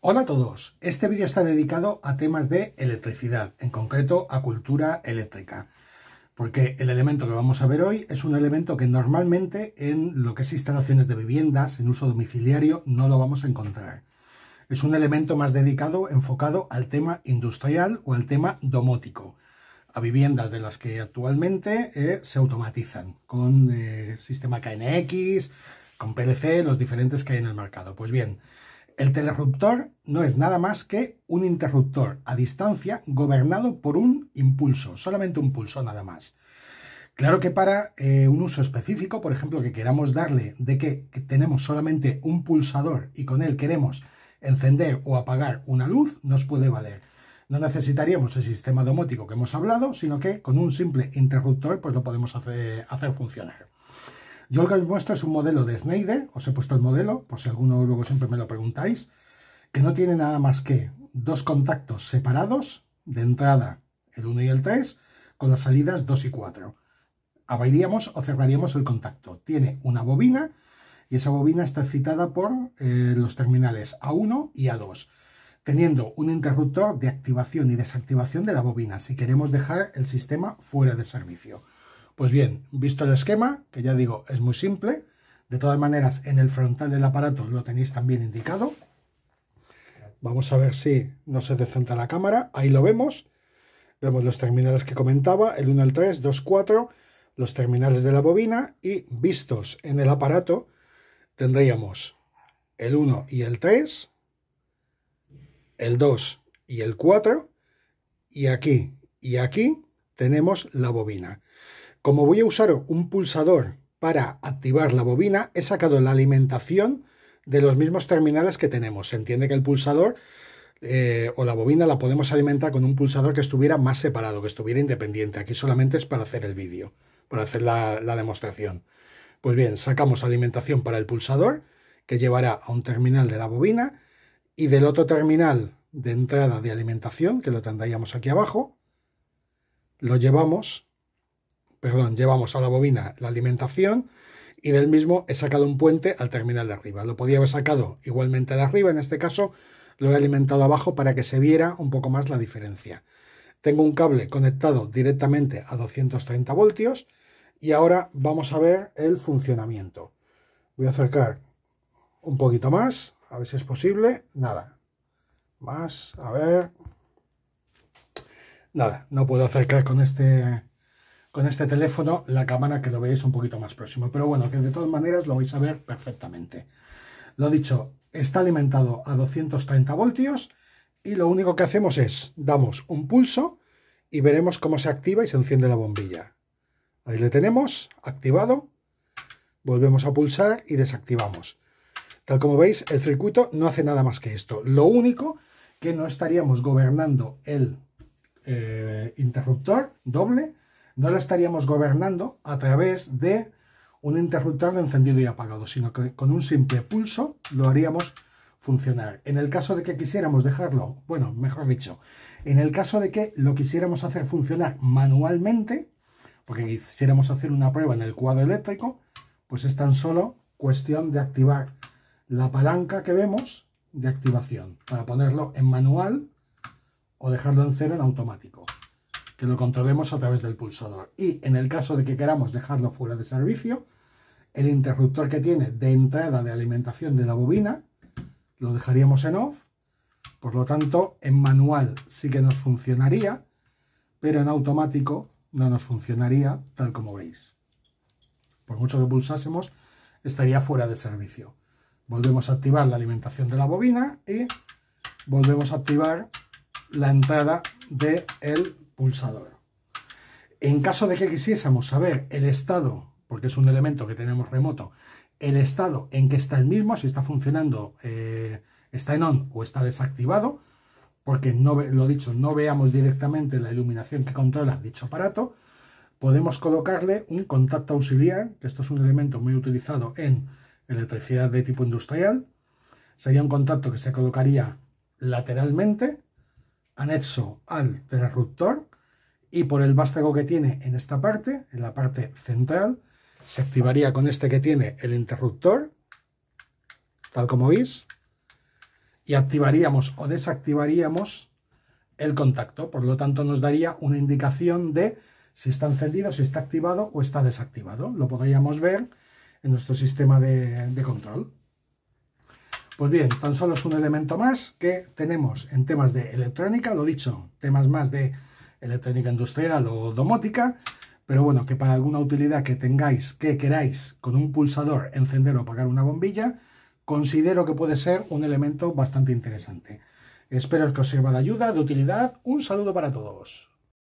Hola a todos, este vídeo está dedicado a temas de electricidad, en concreto a cultura eléctrica, porque el elemento que vamos a ver hoy es un elemento que normalmente en lo que es instalaciones de viviendas, en uso domiciliario, no lo vamos a encontrar. Es un elemento más dedicado, enfocado al tema industrial o al tema domótico, a viviendas de las que actualmente eh, se automatizan con eh, sistema KNX, con PLC, los diferentes que hay en el mercado. Pues bien, el telerruptor no es nada más que un interruptor a distancia gobernado por un impulso, solamente un pulso nada más. Claro que para eh, un uso específico, por ejemplo, que queramos darle de que, tenemos solamente un pulsador y con él queremos encender o apagar una luz, nos puede valer. No necesitaríamos el sistema domótico que hemos hablado, sino que con un simple interruptor pues lo podemos hacer funcionar. Yo lo que os muestro es un modelo de Snyder, os he puesto el modelo, por si alguno luego siempre me lo preguntáis, que no tiene nada más que dos contactos separados, de entrada el 1 y el 3, con las salidas 2 y 4. Abriríamos o cerraríamos el contacto. Tiene una bobina y esa bobina está excitada por eh, los terminales A1 y A2 teniendo un interruptor de activación y desactivación de la bobina si queremos dejar el sistema fuera de servicio. Pues bien, visto el esquema, que ya digo, es muy simple, de todas maneras, en el frontal del aparato lo tenéis también indicado. Vamos a ver si no se descentra la cámara. Ahí lo vemos. Vemos los terminales que comentaba, el 1, el 3, 2, 4, los terminales de la bobina y vistos en el aparato tendríamos el 1 y el 3, el 2 y el 4 y aquí y aquí tenemos la bobina. Como voy a usar un pulsador para activar la bobina, he sacado la alimentación de los mismos terminales que tenemos. Se entiende que el pulsador eh, o la bobina la podemos alimentar con un pulsador que estuviera más separado, que estuviera independiente. Aquí solamente es para hacer el vídeo, para hacer la, la demostración. Pues bien, sacamos alimentación para el pulsador, que llevará a un terminal de la bobina, y del otro terminal de entrada de alimentación, que lo tendríamos aquí abajo, lo llevamos perdón, llevamos a la bobina la alimentación y del mismo he sacado un puente al terminal de arriba. Lo podía haber sacado igualmente de arriba, en este caso lo he alimentado abajo para que se viera un poco más la diferencia. Tengo un cable conectado directamente a 230 voltios y ahora vamos a ver el funcionamiento. Voy a acercar un poquito más, a ver si es posible. Nada. Más, a ver. Nada, no puedo acercar con este con este teléfono la cámara que lo veis un poquito más próximo. Pero bueno, que de todas maneras lo vais a ver perfectamente. Lo dicho, está alimentado a 230 voltios y lo único que hacemos es, damos un pulso y veremos cómo se activa y se enciende la bombilla. Ahí le tenemos, activado. Volvemos a pulsar y desactivamos. Tal como veis, el circuito no hace nada más que esto. Lo único que no estaríamos gobernando el eh, interruptor doble, no lo estaríamos gobernando a través de un interruptor de encendido y apagado, sino que con un simple pulso lo haríamos funcionar. En el caso de que quisiéramos dejarlo, bueno, mejor dicho, en el caso de que lo quisiéramos hacer funcionar manualmente, porque quisiéramos hacer una prueba en el cuadro eléctrico, pues es tan solo cuestión de activar la palanca que vemos de activación para ponerlo en manual o dejarlo en cero en automático que lo controlemos a través del pulsador. Y en el caso de que queramos dejarlo fuera de servicio, el interruptor que tiene de entrada de alimentación de la bobina lo dejaríamos en off. Por lo tanto, en manual sí que nos funcionaría, pero en automático no nos funcionaría tal como veis. Por mucho que pulsásemos, estaría fuera de servicio. Volvemos a activar la alimentación de la bobina y volvemos a activar la entrada del el pulsador. En caso de que quisiésemos saber el estado, porque es un elemento que tenemos remoto, el estado en que está el mismo, si está funcionando, eh, está en on o está desactivado, porque no lo dicho, no veamos directamente la iluminación que controla dicho aparato, podemos colocarle un contacto auxiliar, que esto es un elemento muy utilizado en electricidad de tipo industrial. Sería un contacto que se colocaría lateralmente, anexo al interruptor y por el vástago que tiene en esta parte, en la parte central, se activaría con este que tiene el interruptor, tal como veis, y activaríamos o desactivaríamos el contacto. Por lo tanto, nos daría una indicación de si está encendido, si está activado o está desactivado. Lo podríamos ver en nuestro sistema de, control. Pues bien, tan solo es un elemento más que tenemos en temas de electrónica, lo dicho, temas más de electrónica industrial o domótica, pero bueno, que para alguna utilidad que tengáis, que queráis con un pulsador encender o apagar una bombilla, considero que puede ser un elemento bastante interesante. Espero que os sirva de ayuda, de utilidad. Un saludo para todos.